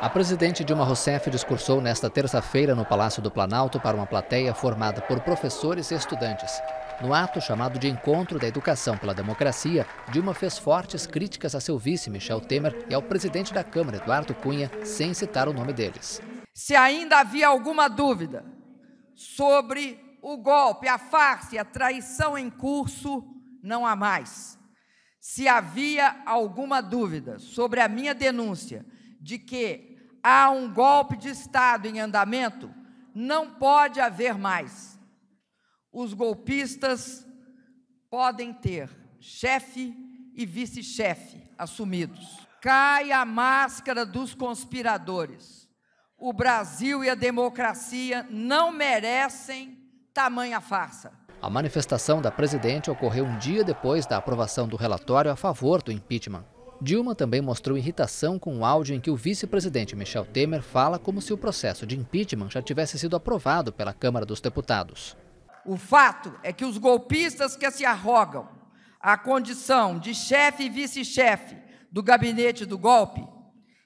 A presidente Dilma Rousseff discursou nesta terça-feira no Palácio do Planalto para uma plateia formada por professores e estudantes. No ato chamado de Encontro da Educação pela Democracia, Dilma fez fortes críticas a seu vice, Michel Temer, e ao presidente da Câmara, Eduardo Cunha, sem citar o nome deles. Se ainda havia alguma dúvida sobre o golpe, a farsa, e a traição em curso, não há mais. Se havia alguma dúvida sobre a minha denúncia de que há um golpe de Estado em andamento, não pode haver mais. Os golpistas podem ter chefe e vice-chefe assumidos. Cai a máscara dos conspiradores. O Brasil e a democracia não merecem tamanha farsa. A manifestação da presidente ocorreu um dia depois da aprovação do relatório a favor do impeachment. Dilma também mostrou irritação com o um áudio em que o vice-presidente Michel Temer fala como se o processo de impeachment já tivesse sido aprovado pela Câmara dos Deputados. O fato é que os golpistas que se arrogam à condição de chefe e vice-chefe do gabinete do golpe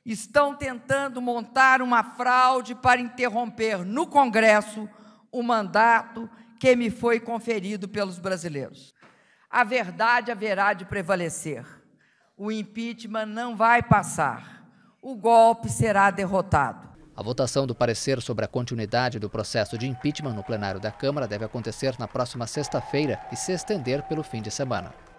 estão tentando montar uma fraude para interromper no Congresso o mandato que me foi conferido pelos brasileiros. A verdade haverá de prevalecer o impeachment não vai passar. O golpe será derrotado. A votação do parecer sobre a continuidade do processo de impeachment no plenário da Câmara deve acontecer na próxima sexta-feira e se estender pelo fim de semana.